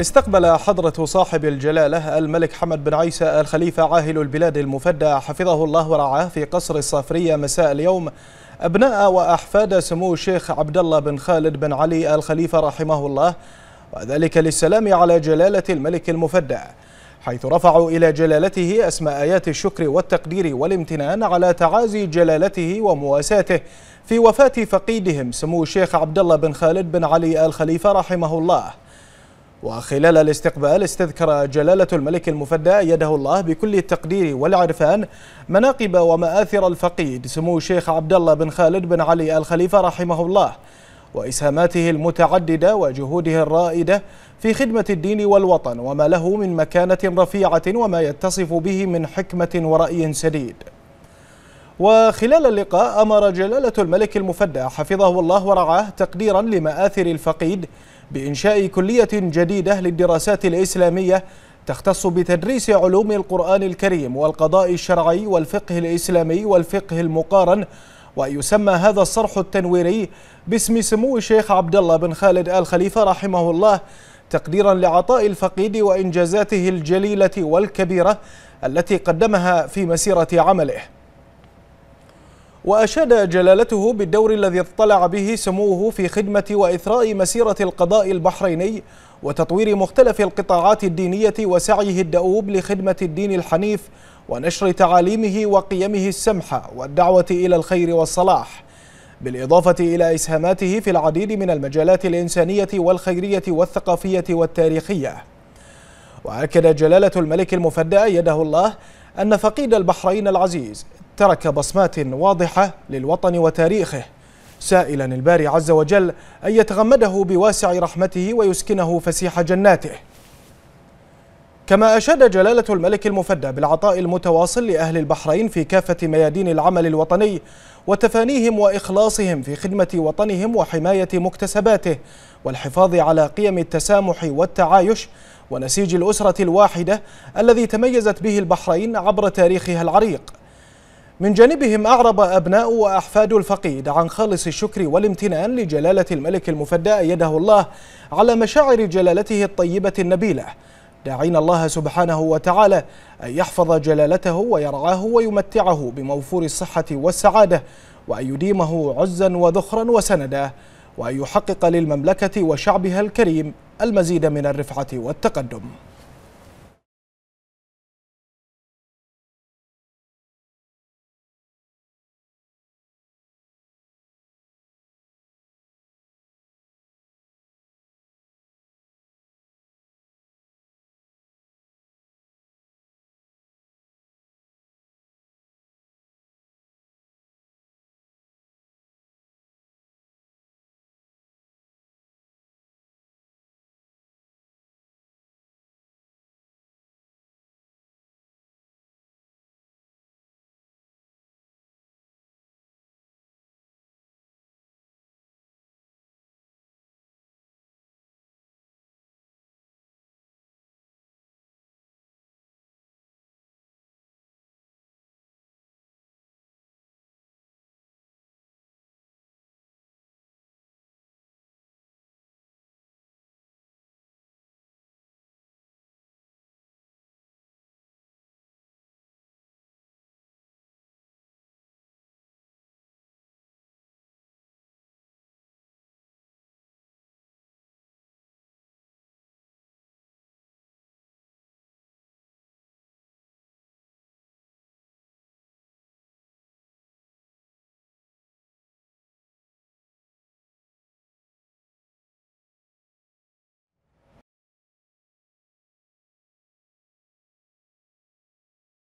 استقبل حضرة صاحب الجلالة الملك حمد بن عيسى الخليفة عاهل البلاد المفدى حفظه الله ورعاه في قصر الصافرية مساء اليوم أبناء وأحفاد سمو الشيخ عبد الله بن خالد بن علي الخليفة رحمه الله وذلك للسلام على جلالة الملك المفدى حيث رفعوا إلى جلالته أسماء آيات الشكر والتقدير والامتنان على تعازي جلالته ومواساته في وفاة فقيدهم سمو الشيخ عبد الله بن خالد بن علي الخليفة رحمه الله وخلال الاستقبال استذكر جلالة الملك المفدى يده الله بكل التقدير والعرفان مناقب ومآثر الفقيد سمو الشيخ عبد الله بن خالد بن علي الخليفة رحمه الله وإسهاماته المتعددة وجهوده الرائدة في خدمة الدين والوطن وما له من مكانة رفيعة وما يتصف به من حكمة ورأي سديد وخلال اللقاء أمر جلالة الملك المفدى حفظه الله ورعاه تقديرا لمآثر الفقيد بإنشاء كلية جديدة للدراسات الإسلامية تختص بتدريس علوم القرآن الكريم والقضاء الشرعي والفقه الإسلامي والفقه المقارن ويسمى هذا الصرح التنويري باسم سمو الشيخ عبد الله بن خالد آل خليفة رحمه الله تقديرا لعطاء الفقيد وإنجازاته الجليلة والكبيرة التي قدمها في مسيرة عمله وأشاد جلالته بالدور الذي اطلع به سموه في خدمة وإثراء مسيرة القضاء البحريني وتطوير مختلف القطاعات الدينية وسعيه الدؤوب لخدمة الدين الحنيف ونشر تعاليمه وقيمه السمحة والدعوة إلى الخير والصلاح بالإضافة إلى إسهاماته في العديد من المجالات الإنسانية والخيرية والثقافية والتاريخية وأكد جلالة الملك المفدى يده الله أن فقيد البحرين العزيز ترك بصمات واضحة للوطن وتاريخه سائلا الباري عز وجل أن يتغمده بواسع رحمته ويسكنه فسيح جناته كما أشاد جلالة الملك المفدى بالعطاء المتواصل لأهل البحرين في كافة ميادين العمل الوطني وتفانيهم وإخلاصهم في خدمة وطنهم وحماية مكتسباته والحفاظ على قيم التسامح والتعايش ونسيج الأسرة الواحدة الذي تميزت به البحرين عبر تاريخها العريق من جانبهم أعرب أبناء وأحفاد الفقيد عن خالص الشكر والامتنان لجلالة الملك المفدى أيده الله على مشاعر جلالته الطيبة النبيلة داعين الله سبحانه وتعالى أن يحفظ جلالته ويرعاه ويمتعه بموفور الصحة والسعادة وأن يديمه عزا وذخرا وسندا وأن يحقق للمملكة وشعبها الكريم المزيد من الرفعة والتقدم